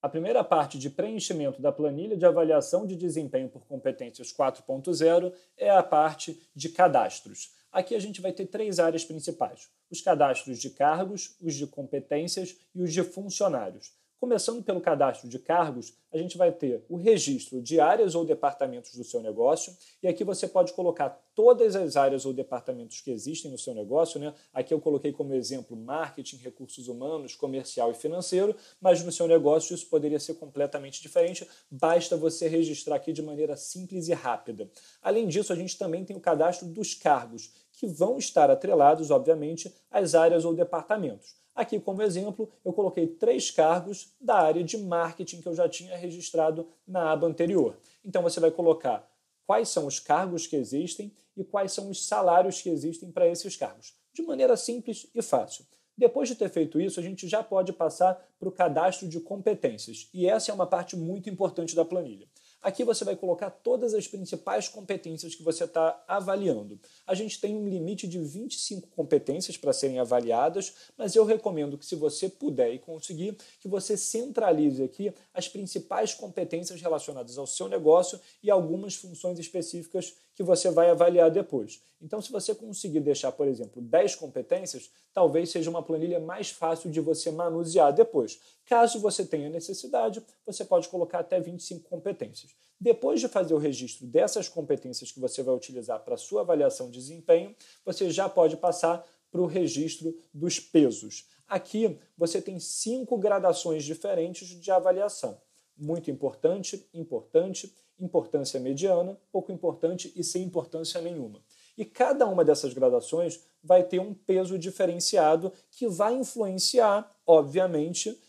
A primeira parte de preenchimento da planilha de avaliação de desempenho por competências 4.0 é a parte de cadastros. Aqui a gente vai ter três áreas principais: os cadastros de cargos, os de competências e os de funcionários. Começando pelo cadastro de cargos, a gente vai ter o registro de áreas ou departamentos do seu negócio, e aqui você pode colocar todas as áreas ou departamentos que existem no seu negócio. Né? Aqui eu coloquei como exemplo marketing, recursos humanos, comercial e financeiro, mas no seu negócio isso poderia ser completamente diferente, basta você registrar aqui de maneira simples e rápida. Além disso, a gente também tem o cadastro dos cargos, que vão estar atrelados, obviamente, às áreas ou departamentos. Aqui, como exemplo, eu coloquei três cargos da área de marketing que eu já tinha registrado na aba anterior. Então, você vai colocar quais são os cargos que existem e quais são os salários que existem para esses cargos, de maneira simples e fácil. Depois de ter feito isso, a gente já pode passar para o cadastro de competências, e essa é uma parte muito importante da planilha. Aqui você vai colocar todas as principais competências que você está avaliando. A gente tem um limite de 25 competências para serem avaliadas, mas eu recomendo que, se você puder e conseguir, que você centralize aqui as principais competências relacionadas ao seu negócio e algumas funções específicas que você vai avaliar depois. Então, se você conseguir deixar, por exemplo, 10 competências, talvez seja uma planilha mais fácil de você manusear depois. Caso você tenha necessidade, você pode colocar até 25 competências. Depois de fazer o registro dessas competências que você vai utilizar para sua avaliação de desempenho, você já pode passar para o registro dos pesos. Aqui você tem cinco gradações diferentes de avaliação: muito importante, importante, importância mediana, pouco importante e sem importância nenhuma. E cada uma dessas gradações vai ter um peso diferenciado que vai influenciar, obviamente,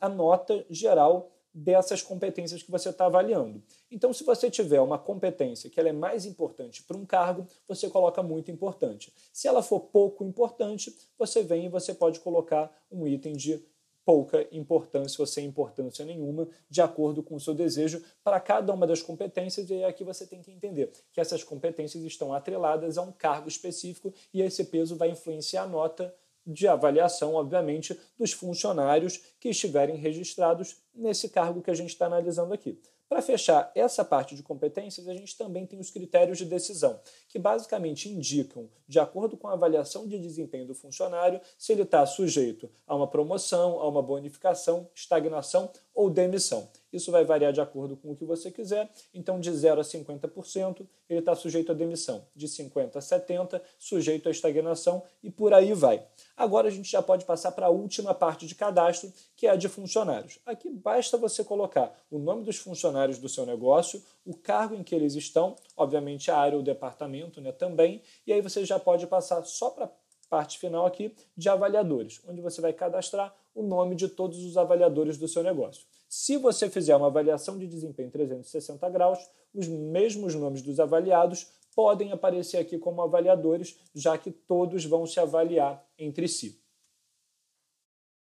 a nota geral dessas competências que você está avaliando. Então, se você tiver uma competência que ela é mais importante para um cargo, você coloca muito importante. Se ela for pouco importante, você vem e você pode colocar um item de pouca importância ou sem importância nenhuma, de acordo com o seu desejo, para cada uma das competências, e é aqui você tem que entender que essas competências estão atreladas a um cargo específico e esse peso vai influenciar a nota de avaliação, obviamente, dos funcionários que estiverem registrados nesse cargo que a gente está analisando aqui. Para fechar essa parte de competências, a gente também tem os critérios de decisão, que basicamente indicam, de acordo com a avaliação de desempenho do funcionário, se ele está sujeito a uma promoção, a uma bonificação, estagnação ou demissão. Isso vai variar de acordo com o que você quiser. Então, de 0 a 50%, ele está sujeito à demissão. De 50 a 70%, sujeito à estagnação e por aí vai. Agora a gente já pode passar para a última parte de cadastro, que é a de funcionários. Aqui basta você colocar o nome dos funcionários do seu negócio, o cargo em que eles estão, obviamente a área ou departamento né, também, e aí você já pode passar só para a parte final aqui de avaliadores, onde você vai cadastrar o nome de todos os avaliadores do seu negócio. Se você fizer uma avaliação de desempenho 360 graus, os mesmos nomes dos avaliados podem aparecer aqui como avaliadores, já que todos vão se avaliar entre si.